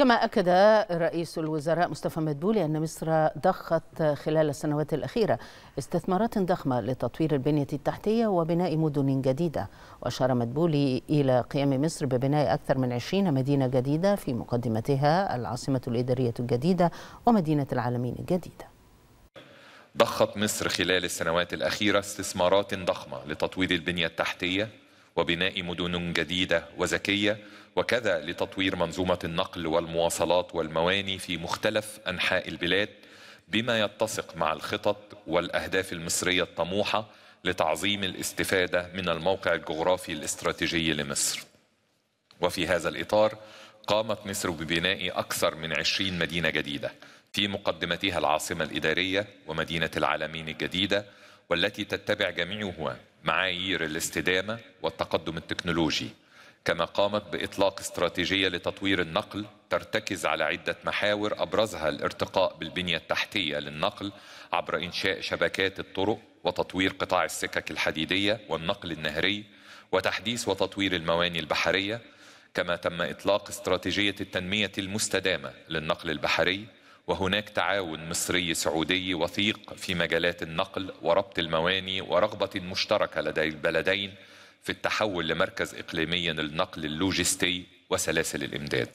كما أكد رئيس الوزراء مصطفى مدبولي أن مصر ضخت خلال السنوات الأخيرة استثمارات ضخمة لتطوير البنية التحتية وبناء مدن جديدة وأشار مدبولي إلى قيام مصر ببناء أكثر من 20 مدينة جديدة في مقدمتها العاصمة الإدارية الجديدة ومدينة العالمين الجديدة ضخت مصر خلال السنوات الأخيرة استثمارات ضخمة لتطوير البنية التحتية وبناء مدن جديده وذكيه وكذا لتطوير منظومه النقل والمواصلات والمواني في مختلف انحاء البلاد بما يتسق مع الخطط والاهداف المصريه الطموحه لتعظيم الاستفاده من الموقع الجغرافي الاستراتيجي لمصر. وفي هذا الاطار قامت مصر ببناء اكثر من 20 مدينه جديده في مقدمتها العاصمه الاداريه ومدينه العالمين الجديده والتي تتبع جميعها معايير الاستدامه والتقدم التكنولوجي كما قامت باطلاق استراتيجيه لتطوير النقل ترتكز على عده محاور ابرزها الارتقاء بالبنيه التحتيه للنقل عبر انشاء شبكات الطرق وتطوير قطاع السكك الحديديه والنقل النهري وتحديث وتطوير المواني البحريه كما تم اطلاق استراتيجيه التنميه المستدامه للنقل البحري وهناك تعاون مصري سعودي وثيق في مجالات النقل وربط المواني ورغبة مشتركة لدي البلدين في التحول لمركز إقليمي للنقل اللوجستي وسلاسل الإمداد